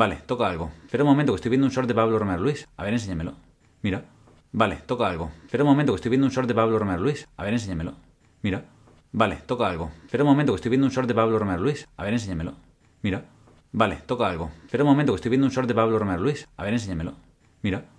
Vale, toca algo. pero un momento, que estoy viendo un short de Pablo Romero Luis. A ver, enséñamelo. Mira. Vale, toca algo. pero un momento, que estoy viendo un short de Pablo Romero Luis. A ver, enséñamelo. Mira. Vale, toca algo. pero un momento, que estoy viendo un short de Pablo Romero Luis. A ver, enséñamelo. Mira. Vale, toca algo. pero un momento, que estoy viendo un short de Pablo Romero Luis. A ver, enséñamelo. Mira.